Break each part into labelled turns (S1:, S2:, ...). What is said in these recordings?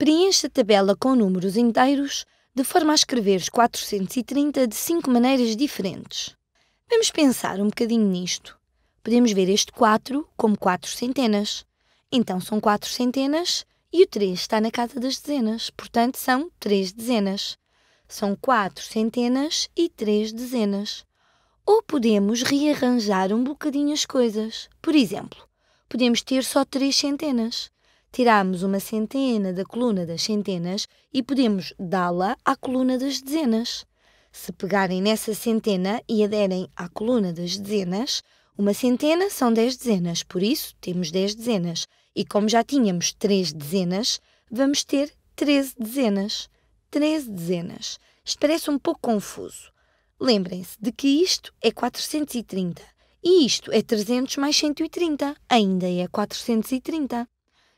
S1: Preencha a tabela com números inteiros, de forma a escrever os 430 de cinco maneiras diferentes. Vamos pensar um bocadinho nisto. Podemos ver este 4 como 4 centenas. Então são 4 centenas e o 3 está na casa das dezenas, portanto são 3 dezenas. São 4 centenas e 3 dezenas. Ou podemos rearranjar um bocadinho as coisas. Por exemplo, podemos ter só 3 centenas tiramos uma centena da coluna das centenas e podemos dá-la à coluna das dezenas. Se pegarem nessa centena e aderem à coluna das dezenas, uma centena são 10 dezenas, por isso temos 10 dezenas. E como já tínhamos 3 dezenas, vamos ter 13 dezenas. 13 dezenas. Isto parece um pouco confuso. Lembrem-se de que isto é 430 e isto é 300 mais 130, ainda é 430.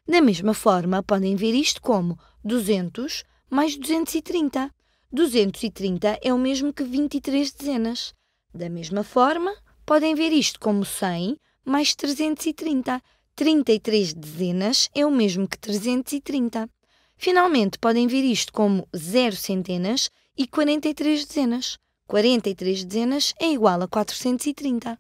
S1: Da mesma forma, podem ver isto como 200 mais 230. 230 é o mesmo que 23 dezenas. Da mesma forma, podem ver isto como 100 mais 330. 33 dezenas é o mesmo que 330. Finalmente, podem ver isto como 0 centenas e 43 dezenas. 43 dezenas é igual a 430.